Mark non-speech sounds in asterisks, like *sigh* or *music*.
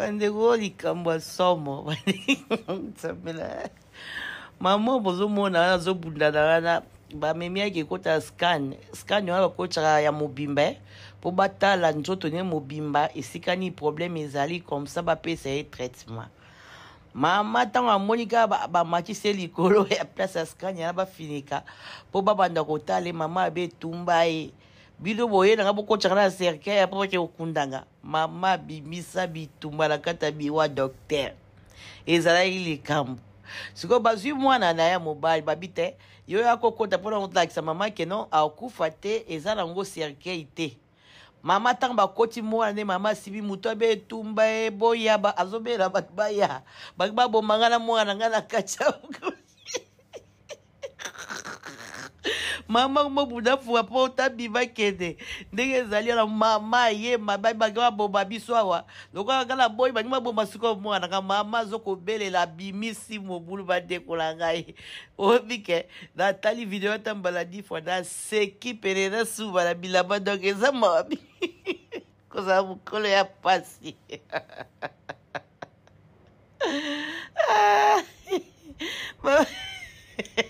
bandeko oyo likambo ya somo *laughs* bandekosamela mama bozomona wana azobundana wana bamemiaki ekota scan scan wana bakotaka ya mobimba mpo eh. batala nzoto ne mobimba esikani probleme ezali comme ça bapesa ye traitement mama ntango amoni kaka bamatise likolo ya place ya scan yana bafinika mpo babanda kotala mama abe etumba ye bino boyendanga bokotaka na cercueil apo bake kokundanga mama bimisa bitumba na kati ya biwa docteur ezalaki likambo sikoyo bazwi mwana na ye mobali babi te ye oyo akokota mpona kotalakisa mama keno akufa te eza nango cercueil te mama ntango bakoti mwana nde mama asibi moto abe etumba eboyaba azobela bato baya baki babomanga na mwana na ngai na kati mama mobuda fuwa mpo otabima kende ndenge ezali wana mama yemba babanga baboma biso awa lokola nga na boyi bangi baboma sikoyo mwananga mama azokobelela bimisi mobulu bandekola ngai *laughs* obike oh, natali video ata mbaladi fwa naseki pene nasuba na bilamba donk eza mawabi kozala mokolo ya pasi *laughs* ah. *laughs*